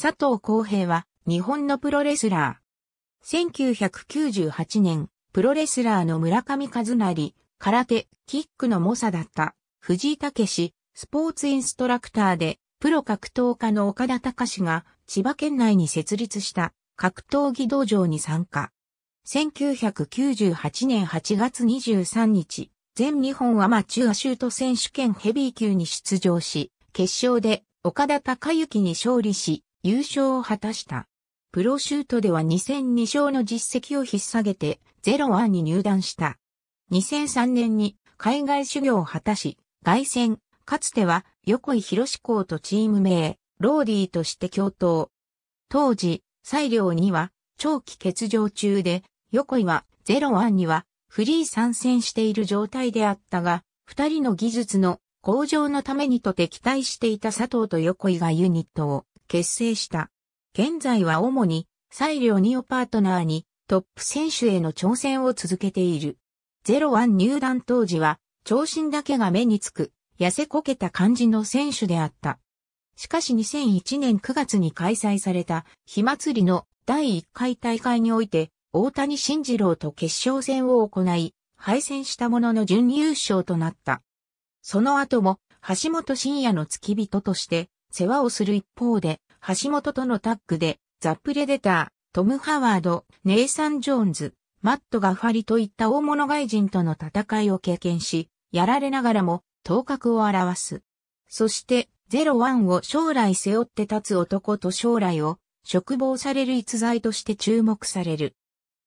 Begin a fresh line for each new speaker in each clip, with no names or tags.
佐藤康平は日本のプロレスラー。1998年、プロレスラーの村上和成、空手、キックの猛者だった藤井武スポーツインストラクターで、プロ格闘家の岡田隆が千葉県内に設立した格闘技道場に参加。1998年8月23日、全日本アマチュアシュート選手権ヘビー級に出場し、決勝で岡田隆之に勝利し、優勝を果たした。プロシュートでは2戦2勝の実績を引っ提げて、01に入団した。2003年に海外修行を果たし、外戦、かつては横井博志校とチーム名、ローディーとして共闘。当時、裁量には長期欠場中で、横井は01にはフリー参戦している状態であったが、二人の技術の向上のためにと敵対していた佐藤と横井がユニットを結成した。現在は主に、裁量2をパートナーに、トップ選手への挑戦を続けている。01入団当時は、長身だけが目につく、痩せこけた感じの選手であった。しかし2001年9月に開催された、火祭りの第1回大会において、大谷慎次郎と決勝戦を行い、敗戦したものの準優勝となった。その後も、橋本真也の付き人として、世話をする一方で、橋本とのタッグで、ザ・プレデター、トム・ハワード、ネイサン・ジョーンズ、マット・ガファリといった大物外人との戦いを経験し、やられながらも頭角を表す。そして、ゼロワンを将来背負って立つ男と将来を、嘱望される逸材として注目される。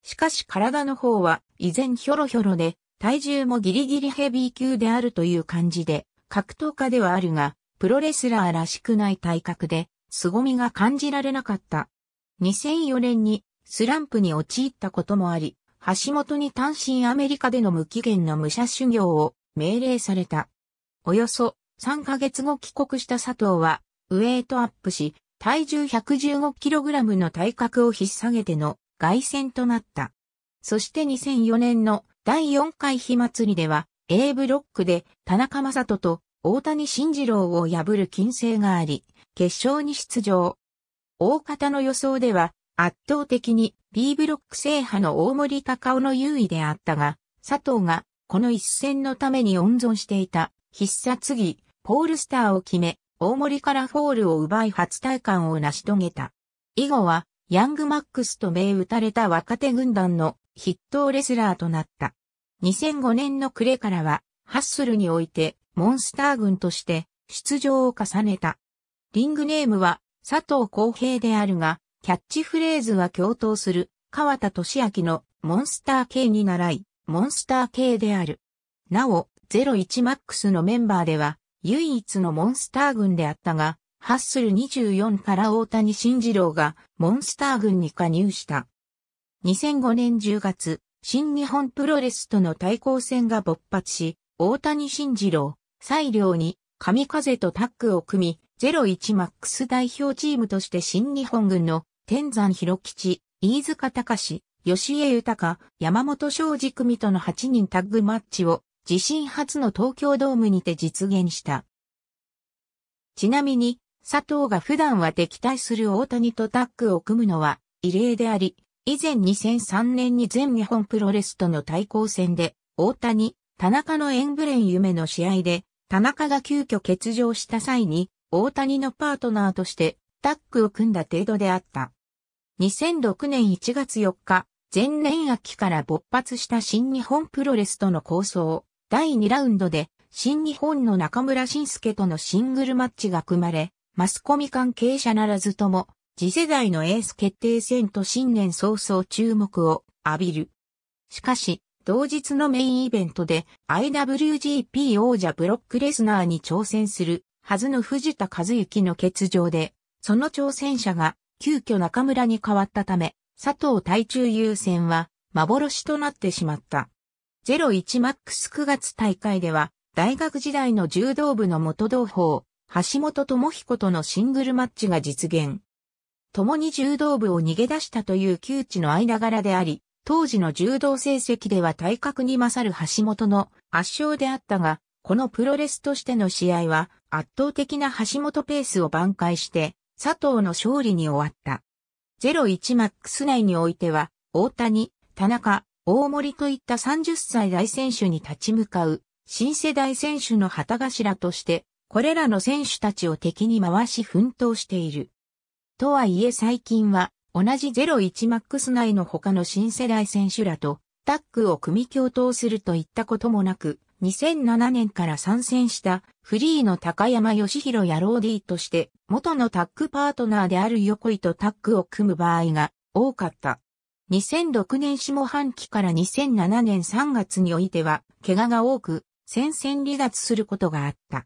しかし体の方は依然ひょろひょろで、体重もギリギリヘビー級であるという感じで、格闘家ではあるが、プロレスラーらしくない体格で、凄みが感じられなかった。2004年にスランプに陥ったこともあり、橋本に単身アメリカでの無期限の武者修行を命令された。およそ3ヶ月後帰国した佐藤は、ウェイトアップし、体重 115kg の体格を引っ下げての外戦となった。そして2004年の第4回火祭りでは、A ブロックで田中正人と大谷慎次郎を破る金星があり、決勝に出場。大方の予想では、圧倒的に B ブロック制覇の大森高尾の優位であったが、佐藤がこの一戦のために温存していた必殺技、ポールスターを決め、大森からフォールを奪い初体感を成し遂げた。以後は、ヤングマックスと銘打たれた若手軍団の筆頭レスラーとなった。2005年の暮れからは、ハッスルにおいて、モンスター軍として出場を重ねた。リングネームは佐藤浩平であるが、キャッチフレーズは共闘する川田俊明のモンスター系に習い、モンスター系である。なお、01MAX のメンバーでは唯一のモンスター軍であったが、ハッスル24から大谷慎次郎がモンスター軍に加入した。2005年10月、新日本プロレスとの対抗戦が勃発し、大谷慎次郎、裁量に、神風とタッグを組み、01マックス代表チームとして新日本軍の天山広吉、飯塚隆、吉江豊、山本昌司組との8人タッグマッチを自身初の東京ドームにて実現した。ちなみに、佐藤が普段は敵対する大谷とタッグを組むのは異例であり、以前2003年に全日本プロレスとの対抗戦で、大谷、田中のエンブレン夢の試合で、田中が急遽欠場した際に、大谷のパートナーとしてタッグを組んだ程度であった。2006年1月4日、前年秋から勃発した新日本プロレスとの構想、第2ラウンドで新日本の中村晋介とのシングルマッチが組まれ、マスコミ関係者ならずとも、次世代のエース決定戦と新年早々注目を浴びる。しかし、同日のメインイベントで IWGP 王者ブロックレスナーに挑戦するはずの藤田和幸の欠場で、その挑戦者が急遽中村に変わったため、佐藤対中優先は幻となってしまった。01マックス9月大会では、大学時代の柔道部の元同胞、橋本智彦とのシングルマッチが実現。共に柔道部を逃げ出したという窮地の間柄であり、当時の柔道成績では体格に勝る橋本の圧勝であったが、このプロレスとしての試合は圧倒的な橋本ペースを挽回して佐藤の勝利に終わった。01マックス内においては大谷、田中、大森といった30歳大選手に立ち向かう新世代選手の旗頭としてこれらの選手たちを敵に回し奮闘している。とはいえ最近は同じ 01MAX 内の他の新世代選手らとタッグを組み共闘するといったこともなく、2007年から参戦したフリーの高山義弘やローディーとして元のタッグパートナーである横井とタッグを組む場合が多かった。2006年下半期から2007年3月においては怪我が多く戦線離脱することがあった。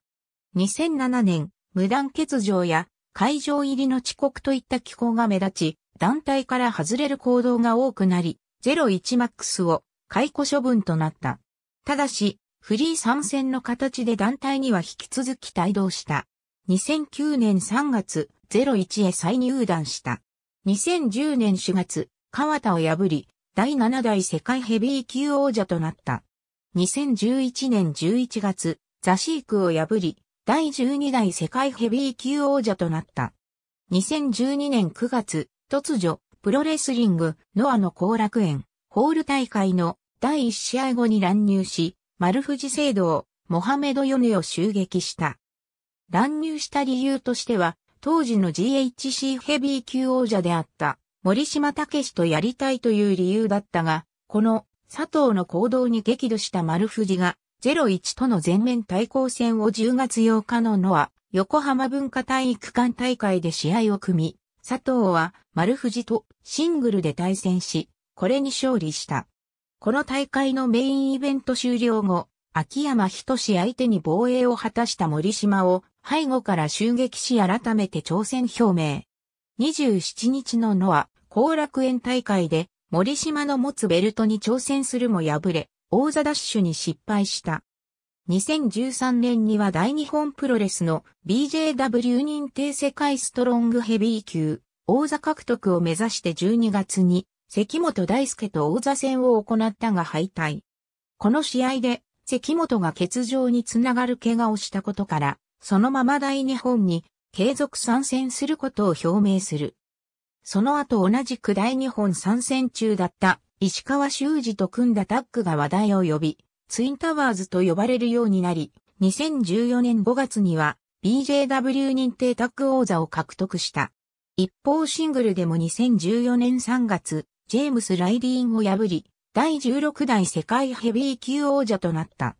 2007年無断欠場や会場入りの遅刻といった機構が目立ち、団体から外れる行動が多くなり、01マックスを解雇処分となった。ただし、フリー参戦の形で団体には引き続き帯同した。2009年3月、01へ再入団した。2010年4月、川田を破り、第7代世界ヘビー級王者となった。2011年11月、ザシークを破り、第12代世界ヘビー級王者となった。2012年9月、突如、プロレスリング、ノアの後楽園、ホール大会の第1試合後に乱入し、丸藤聖堂、モハメド・ヨネを襲撃した。乱入した理由としては、当時の GHC ヘビー級王者であった森島武とやりたいという理由だったが、この佐藤の行動に激怒した丸藤が01との全面対抗戦を10月8日のノア横浜文化体育館大会で試合を組み、佐藤は丸藤とシングルで対戦し、これに勝利した。この大会のメインイベント終了後、秋山仁相手に防衛を果たした森島を背後から襲撃し改めて挑戦表明。27日のノア後楽園大会で森島の持つベルトに挑戦するも敗れ、王座ダッシュに失敗した。2013年には大日本プロレスの BJW 認定世界ストロングヘビー級王座獲得を目指して12月に関本大輔と王座戦を行ったが敗退。この試合で関本が欠場につながる怪我をしたことから、そのまま大日本に継続参戦することを表明する。その後同じく大日本参戦中だった石川修司と組んだタッグが話題を呼び、ツインタワーズと呼ばれるようになり、2014年5月には BJW 認定タッグ王座を獲得した。一方シングルでも2014年3月、ジェームス・ライディーンを破り、第16代世界ヘビー級王者となった。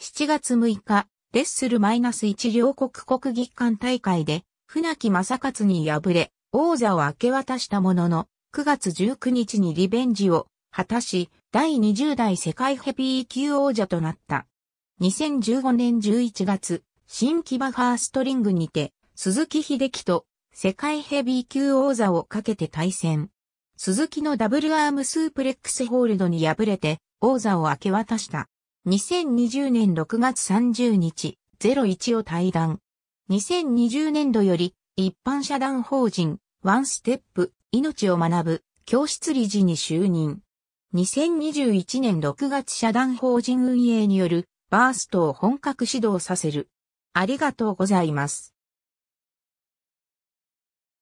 7月6日、レッスルマイナス -1 両国国技館大会で、船木正勝に敗れ、王座を明け渡したものの、9月19日にリベンジを果たし、第20代世界ヘビー級王者となった。2015年11月、新木場ファーストリングにて、鈴木秀樹と世界ヘビー級王座をかけて対戦。鈴木のダブルアームスープレックスホールドに敗れて、王座を明け渡した。2020年6月30日、01を退団。2020年度より、一般社団法人、ワンステップ、命を学ぶ、教室理事に就任。2021年6月社団法人運営によるバーストを本格始動させる。ありがとうございます。